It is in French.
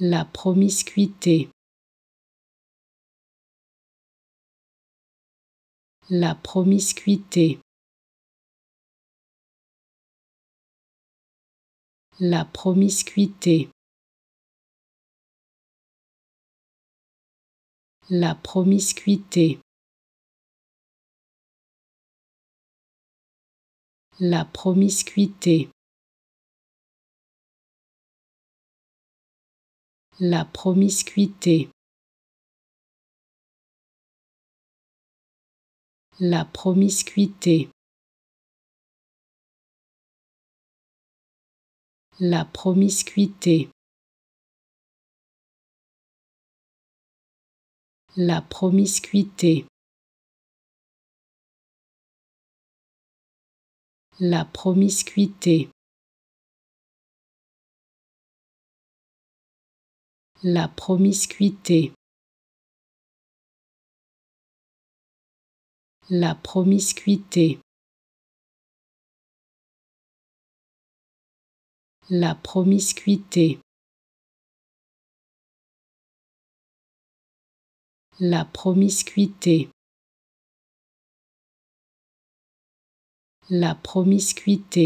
la promiscuité, la promiscuité, la promiscuité, la promiscuité, la promiscuité. la promiscuité, la promiscuité, la promiscuité, la promiscuité. La promiscuité. La promiscuité. La promiscuité. La promiscuité. La promiscuité. La promiscuité.